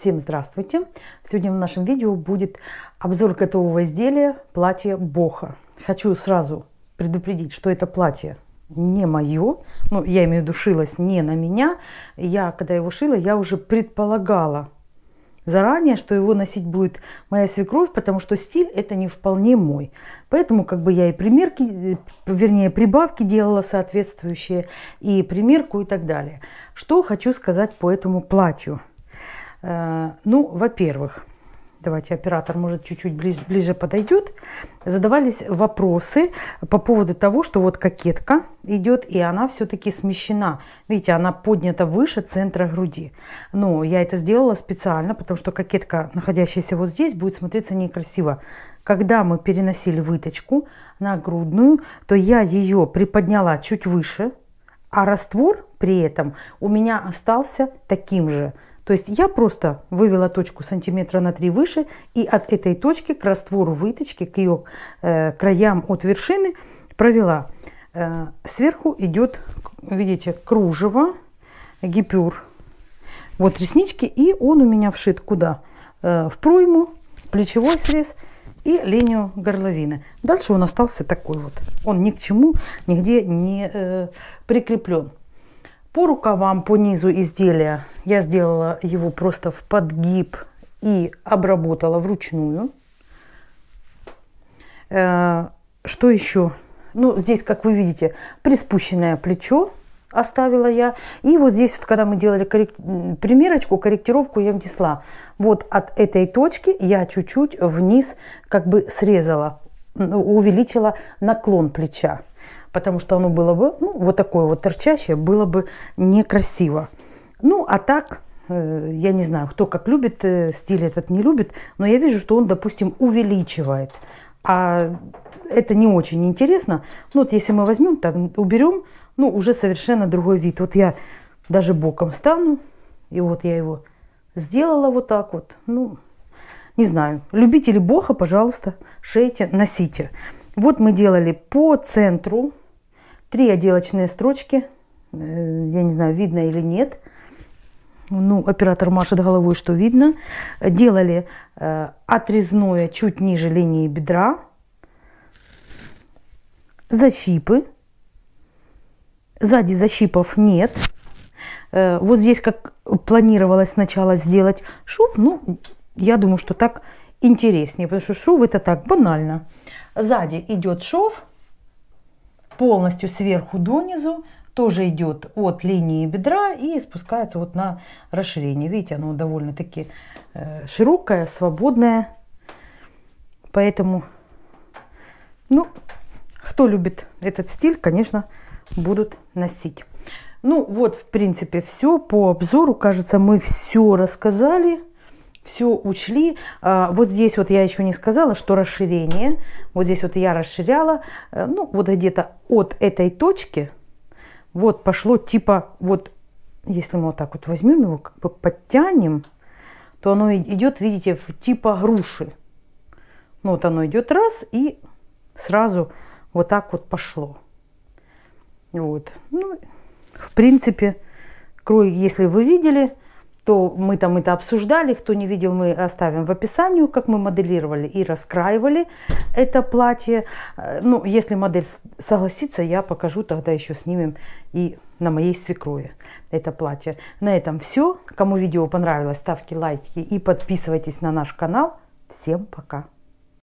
Всем здравствуйте! Сегодня в нашем видео будет обзор готового изделия платья Боха. Хочу сразу предупредить, что это платье не мое, ну я имею в виду шилось не на меня. Я, когда его шила, я уже предполагала заранее, что его носить будет моя свекровь, потому что стиль это не вполне мой. Поэтому как бы я и примерки, э, вернее прибавки делала соответствующие, и примерку и так далее. Что хочу сказать по этому платью. Э, ну, во-первых, давайте оператор, может, чуть-чуть ближе, ближе подойдет, задавались вопросы по поводу того, что вот кокетка идет, и она все-таки смещена. Видите, она поднята выше центра груди. Но я это сделала специально, потому что кокетка, находящаяся вот здесь, будет смотреться некрасиво. Когда мы переносили выточку на грудную, то я ее приподняла чуть выше, а раствор при этом у меня остался таким же – то есть я просто вывела точку сантиметра на 3 выше, и от этой точки к раствору выточки, к ее э, краям от вершины провела. Э, сверху идет, видите, кружево, гипюр. Вот реснички, и он у меня вшит куда? Э, в пройму, плечевой срез и линию горловины. Дальше он остался такой вот. Он ни к чему нигде не э, прикреплен. По рукавам, по низу изделия я сделала его просто в подгиб и обработала вручную. Э, что еще? Ну, здесь, как вы видите, приспущенное плечо оставила я. И вот здесь, вот, когда мы делали корректи... примерочку, корректировку я внесла. Вот от этой точки я чуть-чуть вниз как бы срезала, увеличила наклон плеча. Потому что оно было бы, ну, вот такое вот торчащее, было бы некрасиво. Ну, а так, э, я не знаю, кто как любит э, стиль, этот не любит, но я вижу, что он, допустим, увеличивает. А это не очень интересно. Ну, вот если мы возьмем, так уберем, ну, уже совершенно другой вид. Вот я даже боком стану, и вот я его сделала вот так вот. Ну, не знаю, любители Бога, пожалуйста, шейте, носите. Вот мы делали по центру три отделочные строчки. Э, я не знаю, видно или нет – ну, оператор машет головой, что видно, делали э, отрезное чуть ниже линии бедра, защипы, сзади защипов нет, э, вот здесь как планировалось сначала сделать шов, ну, я думаю, что так интереснее, потому что шов это так банально. Сзади идет шов, полностью сверху донизу, тоже идет от линии бедра и спускается вот на расширение. Видите, оно довольно-таки э, широкое, свободное. Поэтому, ну, кто любит этот стиль, конечно, будут носить. Ну, вот, в принципе, все по обзору. Кажется, мы все рассказали все учли. А, вот здесь вот я еще не сказала, что расширение. Вот здесь вот я расширяла. Э, ну, вот где-то от этой точки вот пошло типа, вот если мы вот так вот возьмем его, как бы подтянем, то оно идет, видите, в типа груши. Ну, вот оно идет раз и сразу вот так вот пошло. Вот. Ну, в принципе, крой, если вы видели, кто мы там это обсуждали, кто не видел, мы оставим в описании, как мы моделировали и раскраивали это платье. Э, ну, если модель согласится, я покажу, тогда еще снимем и на моей свекрови это платье. На этом все. Кому видео понравилось, ставьте лайки и подписывайтесь на наш канал. Всем пока!